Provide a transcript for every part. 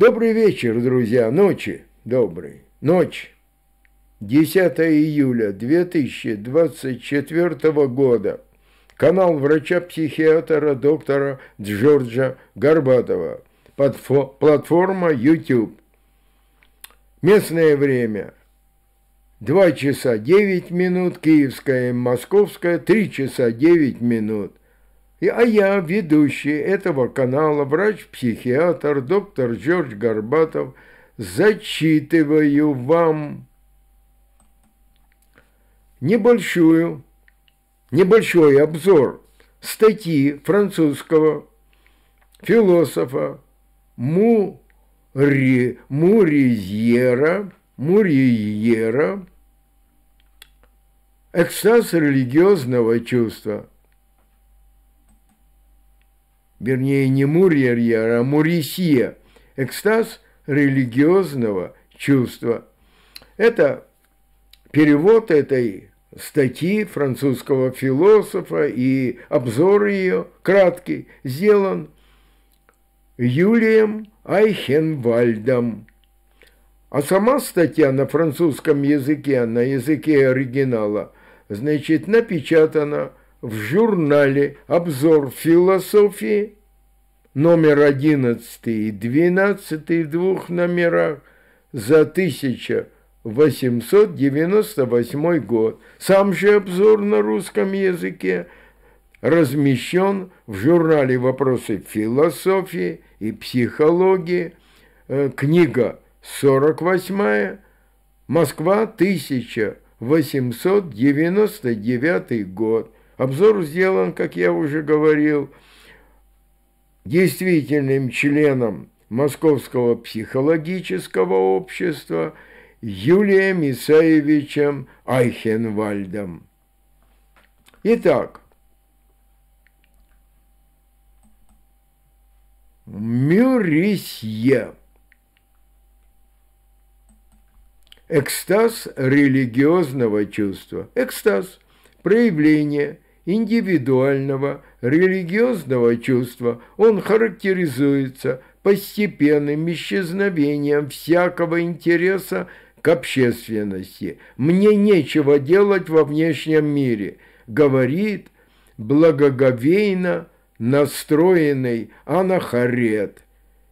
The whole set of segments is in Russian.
Добрый вечер, друзья, ночи добрый, ночь. 10 июля 2024 года. Канал врача-психиатра доктора Джорджа Горбатова. платформа YouTube. Местное время. 2 часа 9 минут, Киевская и московское, 3 часа 9 минут. А я, ведущий этого канала, врач-психиатр, доктор Джордж Горбатов, зачитываю вам небольшую, небольшой обзор статьи французского философа Мури, Муризьера, Муризьера «Экстаз религиозного чувства» вернее не мурьерьер, а мурисия, экстаз религиозного чувства. Это перевод этой статьи французского философа и обзор ее, краткий, сделан Юлием Айхенвальдом. А сама статья на французском языке, на языке оригинала, значит, напечатана в журнале «Обзор философии» номер 11 и 12 в двух номерах за 1898 год. Сам же обзор на русском языке размещен в журнале «Вопросы философии и психологии», э, книга 48 Москва, 1899 год. Обзор сделан, как я уже говорил, действительным членом Московского психологического общества Юлием Исаевичем Айхенвальдом. Итак, Мюрисье. Экстаз религиозного чувства. Экстаз – проявление – индивидуального религиозного чувства он характеризуется постепенным исчезновением всякого интереса к общественности. «Мне нечего делать во внешнем мире», говорит благоговейно настроенный анахарет.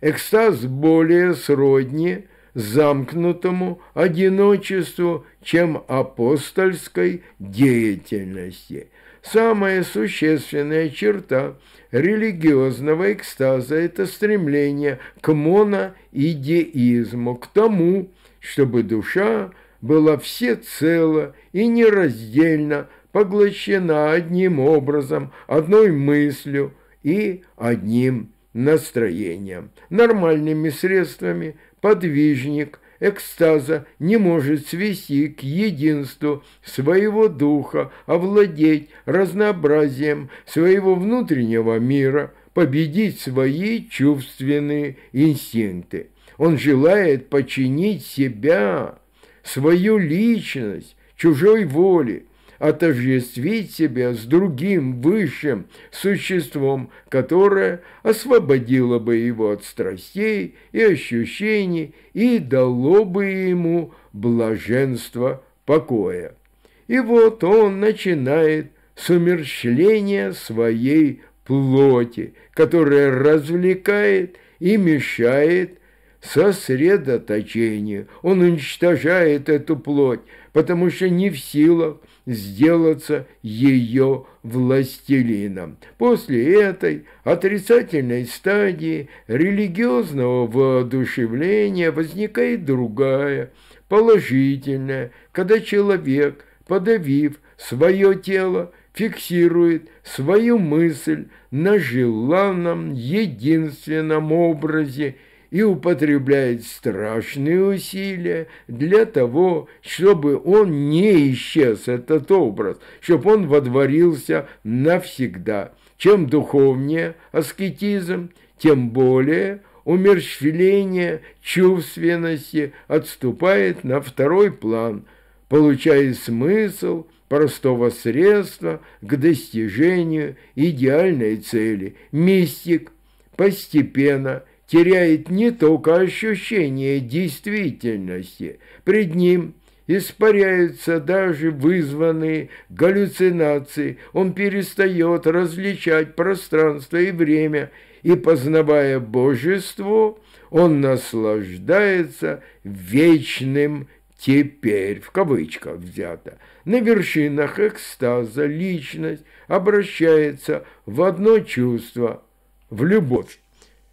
Экстаз более сродни замкнутому одиночеству, чем апостольской деятельности – Самая существенная черта религиозного экстаза – это стремление к моноидеизму, к тому, чтобы душа была всецело и нераздельно поглощена одним образом, одной мыслью и одним настроением. Нормальными средствами подвижник – экстаза не может свести к единству своего духа, овладеть разнообразием своего внутреннего мира, победить свои чувственные инстинкты. Он желает подчинить себя, свою личность, чужой воле, отождествить себя с другим высшим существом, которое освободило бы его от страстей и ощущений и дало бы ему блаженство покоя. И вот он начинает с умерщвления своей плоти, которая развлекает и мешает сосредоточению. Он уничтожает эту плоть, потому что не в силах сделаться ее властелином. После этой отрицательной стадии религиозного воодушевления возникает другая, положительная, когда человек, подавив свое тело, фиксирует свою мысль на желанном единственном образе – и употребляет страшные усилия для того, чтобы он не исчез, этот образ, чтобы он водворился навсегда. Чем духовнее аскетизм, тем более умерщвление чувственности отступает на второй план, получая смысл – простого средства к достижению идеальной цели. Мистик постепенно теряет не только ощущение действительности, пред ним испаряются даже вызванные галлюцинации, он перестает различать пространство и время, и, познавая божество, он наслаждается вечным «теперь», в кавычках взято, на вершинах экстаза личность обращается в одно чувство – в любовь.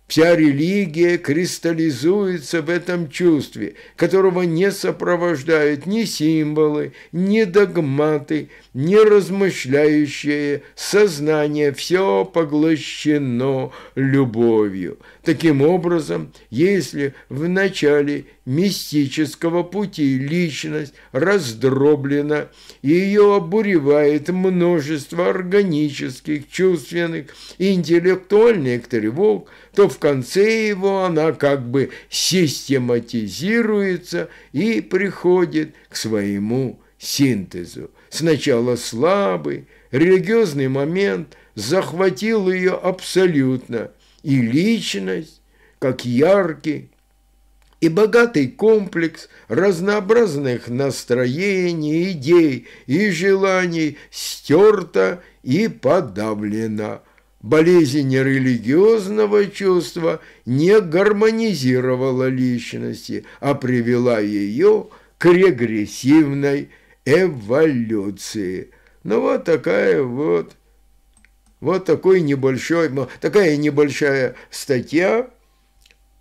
Вся религия кристаллизуется в этом чувстве, которого не сопровождают ни символы, ни догматы, ни размышляющее сознание. Все поглощено любовью. Таким образом, если в начале мистического пути личность раздроблена, и ее обуревает множество органических, чувственных, интеллектуальных тревог, то в конце его она как бы систематизируется и приходит к своему синтезу. Сначала слабый, религиозный момент захватил ее абсолютно, и личность, как яркий, и богатый комплекс разнообразных настроений, идей и желаний стерто и подавлено. Болезнь религиозного чувства не гармонизировала личности, а привела ее к регрессивной эволюции. Ну вот такая вот, вот такой небольшой, такая небольшая статья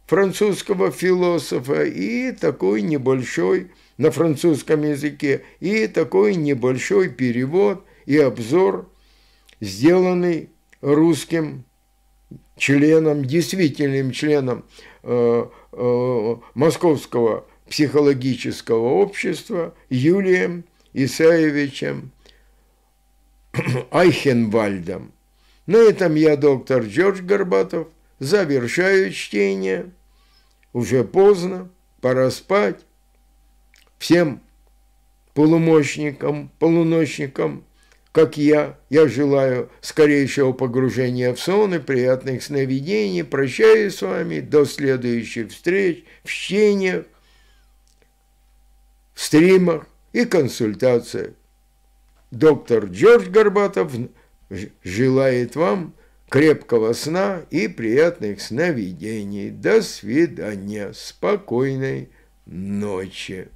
французского философа и такой небольшой на французском языке и такой небольшой перевод и обзор, сделанный русским членом, действительным членом э, э, Московского психологического общества Юлием Исаевичем Айхенвальдом. На этом я, доктор Джордж Горбатов – завершаю чтение. Уже поздно, пора спать. Всем полумощникам, полуночникам, как я, я желаю скорейшего погружения в сон и приятных сновидений. Прощаюсь с вами до следующих встреч в чтениях, в стримах и консультациях. Доктор Джордж Горбатов желает вам крепкого сна и приятных сновидений. До свидания, спокойной ночи.